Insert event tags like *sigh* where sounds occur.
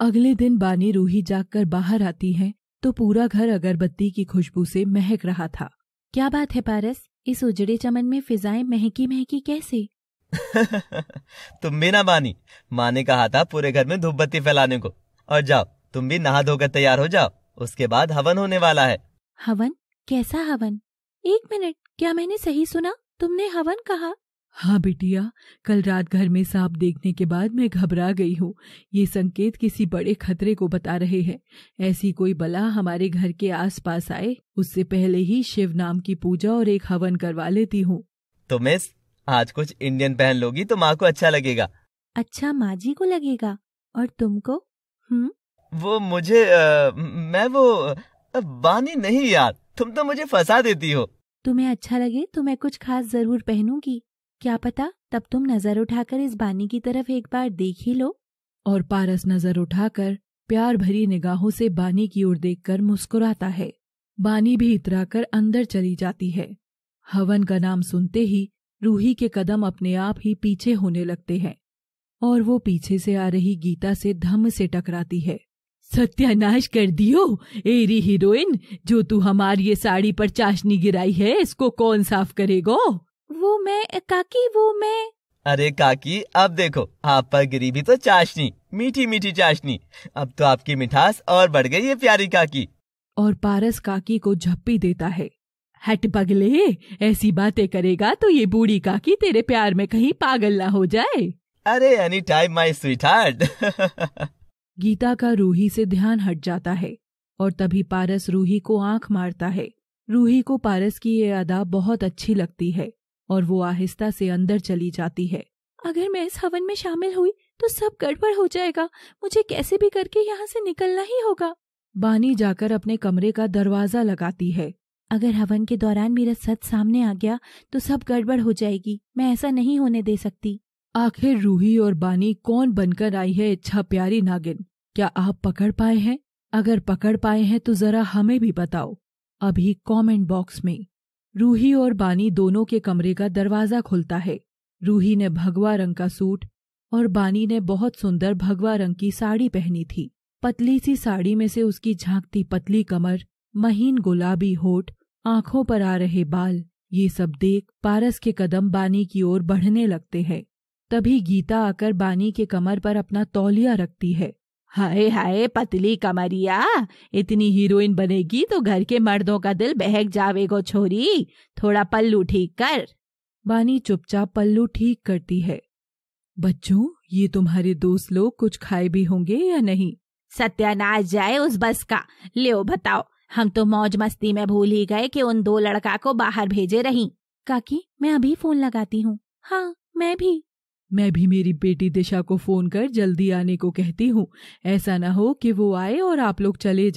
अगले दिन बानी रूही जागकर बाहर आती है तो पूरा घर अगरबत्ती की खुशबू से महक रहा था क्या बात है पारस इस उजड़े चमन में फिजाएं महकी महकी कैसे *laughs* तुम भी ना बानी माँ ने कहा था पूरे घर में धूपबत्ती फैलाने को और जाओ तुम भी नहा धोकर तैयार हो जाओ उसके बाद हवन होने वाला है हवन कैसा हवन एक मिनट क्या मैंने सही सुना तुमने हवन कहा हाँ बिटिया कल रात घर में सांप देखने के बाद मैं घबरा गई हूँ ये संकेत किसी बड़े खतरे को बता रहे हैं ऐसी कोई बला हमारे घर के आसपास आए उससे पहले ही शिव नाम की पूजा और एक हवन करवा लेती हूँ तो मिस आज कुछ इंडियन पहन लोगी तो माँ को अच्छा लगेगा अच्छा माँ जी को लगेगा और तुमको हुँ? हम्म? वो मुझे आ, मैं वो बानी नहीं यार तुम तो मुझे फंसा देती हो तुम्हें अच्छा लगे तो मैं कुछ खास जरूर पहनूंगी क्या पता तब तुम नजर उठाकर इस बानी की तरफ एक बार देख ही लो और पारस नजर उठाकर प्यार भरी निगाहों से बानी की ओर देखकर मुस्कुराता है बानी भी इतराकर अंदर चली जाती है हवन का नाम सुनते ही रूही के कदम अपने आप ही पीछे होने लगते हैं और वो पीछे से आ रही गीता से धम से टकराती है सत्यानाश कर दियो एरी हीरोइन जो तू हमारी ये साड़ी पर चाशनी गिराई है इसको कौन साफ करेगा वो मैं काकी वो मैं अरे काकी अब देखो आप पर गिरी भी तो चाशनी मीठी मीठी चाशनी अब तो आपकी मिठास और बढ़ गई है प्यारी काकी और पारस काकी को झप्पी देता है हट पगले ऐसी बातें करेगा तो ये बूढ़ी काकी तेरे प्यार में कहीं पागल ना हो जाए अरे any time my sweetheart Gita का रूही से ध्यान हट जाता है और तभी पारस रूही को आंख मारता है रूही को पारस की ये अदा बहुत अच्छी लगती है और वो आहिस्ता से अंदर चली जाती है अगर मैं इस हवन में शामिल हुई तो सब गड़बड़ हो जाएगा मुझे कैसे भी करके यहाँ से निकलना ही होगा बानी जाकर अपने कमरे का दरवाजा लगाती है अगर हवन के दौरान मेरा सच सामने आ गया तो सब गड़बड़ हो जाएगी मैं ऐसा नहीं होने दे सकती आखिर रूही और बानी कौन बनकर आई है इच्छा प्यारी नागिन क्या आप पकड़ पाए हैं अगर पकड़ पाए हैं तो जरा हमें भी बताओ अभी कमेंट बॉक्स में रूही और बानी दोनों के कमरे का दरवाजा खुलता है रूही ने भगवा रंग का सूट और बानी ने बहुत सुंदर भगवा रंग की साड़ी पहनी थी पतली सी साड़ी में से उसकी झांकती पतली कमर महीन गुलाबी होठ आंखों पर आ रहे बाल ये सब देख पारस के कदम बानी की ओर बढ़ने लगते हैं तभी गीता आकर बानी के कमर पर अपना तौलिया रखती है हाय हाय पतली कमरिया इतनी हीरोइन बनेगी तो घर के मर्दों का दिल बहक जावेगो छोरी थोड़ा पल्लू ठीक कर बानी चुपचाप पल्लू ठीक करती है बच्चों ये तुम्हारे दोस्त लोग कुछ खाए भी होंगे या नहीं सत्यानाश जाए उस बस का ले बताओ हम तो मौज मस्ती में भूल ही गए कि उन दो लड़का को बाहर भेजे रही काकी मैं अभी फोन लगाती हूँ हाँ मैं भी मैं भी मेरी बेटी दिशा को फोन कर जल्दी आने को कहती हूँ ऐसा ना हो कि वो आए और आप लोग चले जाए